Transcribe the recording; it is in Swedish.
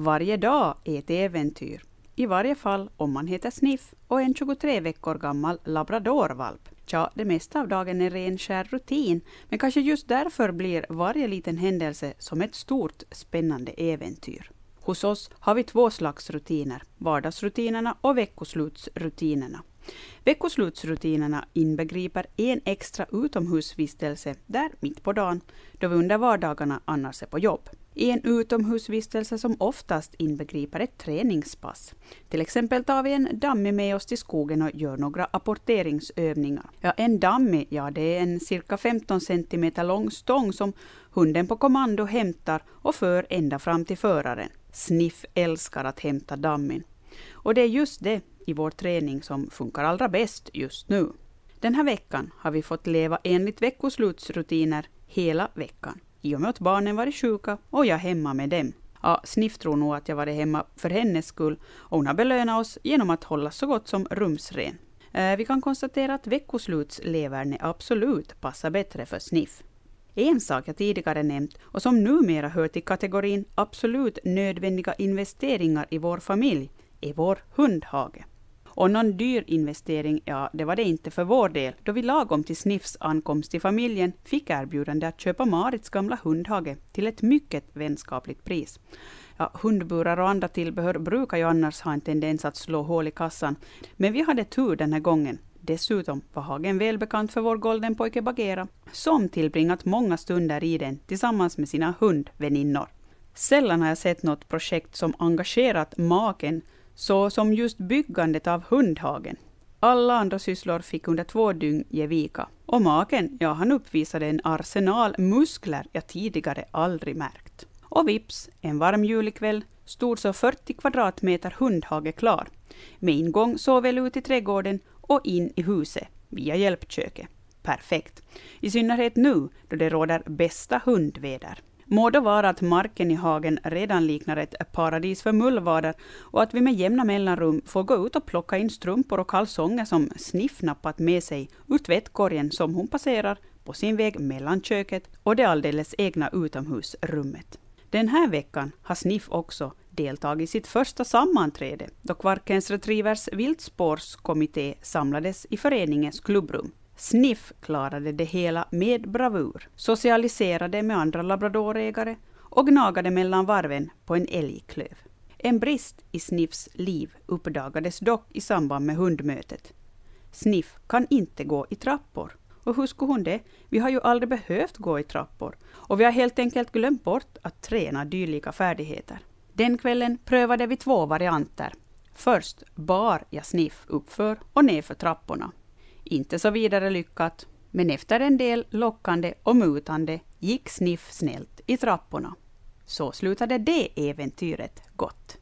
Varje dag är ett äventyr, i varje fall om man heter Sniff och en 23 veckor gammal labradorvalp. Tja, det mesta av dagen är ren skär rutin, men kanske just därför blir varje liten händelse som ett stort spännande äventyr. Hos oss har vi två slags rutiner, vardagsrutinerna och veckoslutsrutinerna. Veckoslutsrutinerna inbegriper en extra utomhusvistelse där mitt på dagen, då vi under vardagarna annars är på jobb. En utomhusvistelse som oftast inbegriper ett träningspass. Till exempel tar vi en damme med oss till skogen och gör några apporteringsövningar. Ja, en damme, ja det är en cirka 15 cm lång stång som hunden på kommando hämtar och för ända fram till föraren. Sniff älskar att hämta dammin. Och det är just det i vår träning som funkar allra bäst just nu. Den här veckan har vi fått leva enligt veckoslutsrutiner hela veckan, i och med att barnen varit sjuka och jag hemma med dem. Ja, Sniff tror nog att jag varit hemma för hennes skull och hon har belönat oss genom att hålla så gott som rumsren. Eh, vi kan konstatera att veckoslutslevernet absolut passar bättre för Sniff. En sak jag tidigare nämnt och som numera hör till kategorin absolut nödvändiga investeringar i vår familj är vår hundhage. Och någon dyr investering, ja, det var det inte för vår del, då vi lagom till Sniffs ankomst till familjen fick erbjudande att köpa Marits gamla hundhage till ett mycket vänskapligt pris. Ja, hundburar och andra tillbehör brukar ju annars ha en tendens att slå hål i kassan, men vi hade tur den här gången. Dessutom var hagen välbekant för vår goldenpojke Bagheera, som tillbringat många stunder i den tillsammans med sina hundväninnor. Sällan har jag sett något projekt som engagerat maken så som just byggandet av hundhagen. Alla andra sysslor fick under två dygn ge vika. Och maken, ja han uppvisade en arsenal muskler jag tidigare aldrig märkt. Och vips, en varm julikväll stod så 40 kvadratmeter hundhage klar, med ingång såväl ut i trädgården och in i huset, via hjälpköket. Perfekt! I synnerhet nu, då det råder bästa hundväder. Må då vara att marken i hagen redan liknar ett paradis för mullvader och att vi med jämna mellanrum får gå ut och plocka in strumpor och kalsonger som Sniff nappat med sig ur tvättkorgen som hon passerar på sin väg mellan köket och det alldeles egna utomhusrummet. Den här veckan har Sniff också deltagit i sitt första sammanträde då Kvarkens Retrievers viltspårskommitté samlades i föreningens klubbrum. Sniff klarade det hela med bravur, socialiserade med andra labradorägare och gnagade mellan varven på en älgklöv. En brist i Sniffs liv uppdagades dock i samband med hundmötet. Sniff kan inte gå i trappor. Och hur skulle hon det? Vi har ju aldrig behövt gå i trappor. Och vi har helt enkelt glömt bort att träna dylika färdigheter. Den kvällen prövade vi två varianter. Först bar jag Sniff uppför och nedför trapporna. Inte så vidare lyckat, men efter en del lockande och mutande gick Sniff snällt i trapporna. Så slutade det äventyret gott.